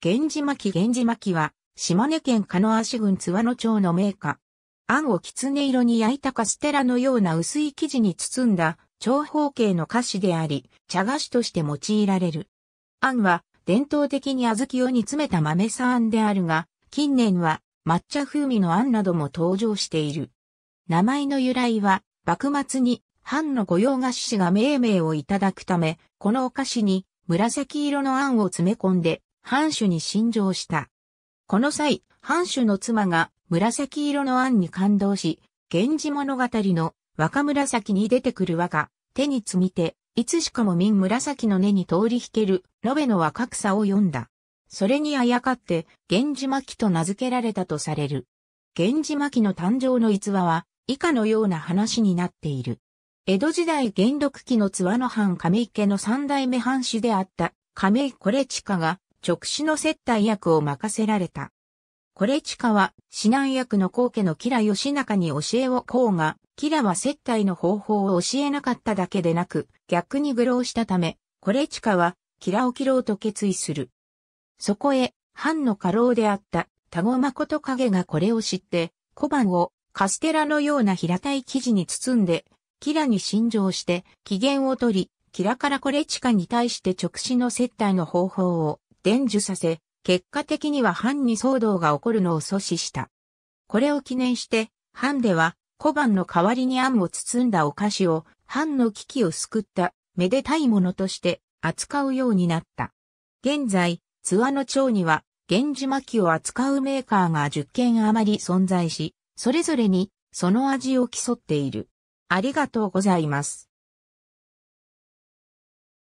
源氏巻源氏巻は、島根県鹿野足郡津和野町の名家。あんを狐色に焼いたカステラのような薄い生地に包んだ長方形の菓子であり、茶菓子として用いられる。あんは、伝統的に小豆を煮詰めた豆さあんであるが、近年は抹茶風味のあんなども登場している。名前の由来は、幕末に藩の御用菓子師が命名をいただくため、このお菓子に紫色のあんを詰め込んで、藩主に心情した。この際、藩主の妻が紫色の案に感動し、源氏物語の若紫に出てくる和が手に積みて、いつしかも民紫の根に通り引ける、ロべの若草を読んだ。それにあやかって、源氏巻と名付けられたとされる。源氏巻の誕生の逸話は、以下のような話になっている。江戸時代元禄期の津和野藩亀池の三代目藩主であった亀井これチカが直視の接待役を任せられた。これ近は、指南役の皇家のヨシナカに教えをこうが、キラは接待の方法を教えなかっただけでなく、逆に愚弄したため、これ近は、キラを切ろうと決意する。そこへ、藩の家老であった田子誠影がこれを知って、小判をカステラのような平たい生地に包んで、キラに心情して機嫌を取り、キラからコレチカに対して直視の接待の方法を伝授させ、結果的には藩に騒動が起こるのを阻止した。これを記念して、藩では小判の代わりに餡を包んだお菓子を藩の危機を救っためでたいものとして扱うようになった。現在、津和野町には源氏巻を扱うメーカーが10件余り存在し、それぞれにその味を競っている。ありがとうございます。